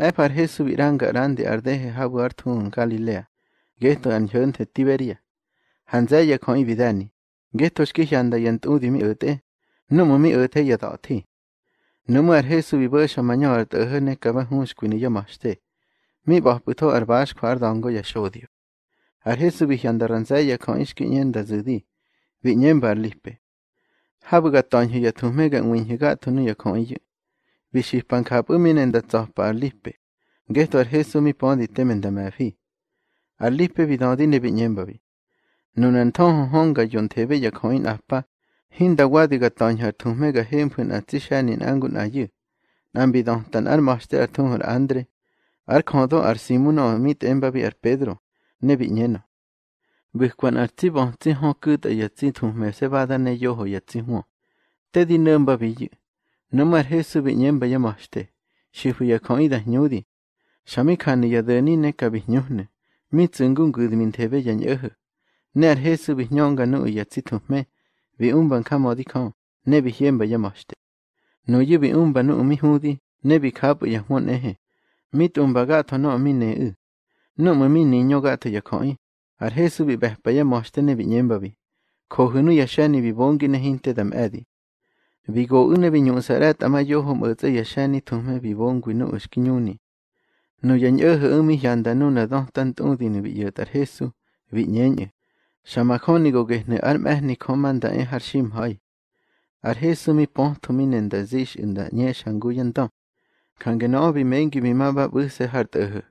Mepar Jesu viranga grande ardeje jaguartun Galilea. Gesto anjonte Tiberia. Hanzaya con ibidani. Gesto skijanda yantudi mi öte. Numu mi öte yadati. Numu ar Jesu vibosha mañor tejene kabahunsh quinillo maste. Mi bahputo arbash kvardango yashodio. Ar Jesu vijanda ranzaya con iskinyenda zudi. Vinyembar lispe. Habugatonyo yatuhmega winhigatunu yakon iyo. بيشيبان كابومين اندى تصحبا الليبي جيتو الهيسو مي بوندي تمن دما في الليبي بيدادي نبي نيمبابي نون انتون هونغا يون تيبي يكوين احبا هين دا وادي غطان هر تومي غا هين فن اتشان ان ايو نان بيدان تن ار ماشتر ار تون هر اندري ار كوندو ار سيمون او ميت امبابي ار بيدرو نبي نينا بيخوان ار تيبان تي هون كوت ايا تي تومي سبادا نيوهو يتي هون تدي نمبابي يو Namar Jesu biñemba yamashte. Shifu yakoida nyudi. Shamikani yadeni ne kabihnyuhne. Mitsungun gudmintebe yanyehu. Ner Jesu bihnonga nu yatsituhme. Bi umban kamodikon. Ne bihiemba yamashte. No yubi umba nu umihudi. Ne bikapu yahmon ehe. Mit umbagato no mine u. No mami niño gato yakoi. Ar Jesu bi behpa yamashte ne biñemba bi. Kohunu yashani bi bongi ne hinte dam edi. Vigo une viñu sarat ama yo homo te yashani tume vivon guinu esquiñuni. No yan yo homi yandanu na don tan tundin vi yotar jesu, vi ñeñe. Shamakoni go gehne armehni comanda en harshim hai. Ar jesu mi pon tumin en da zish en da ñe shanguyan don. Kangenobi mengi mi maba buse hartehe.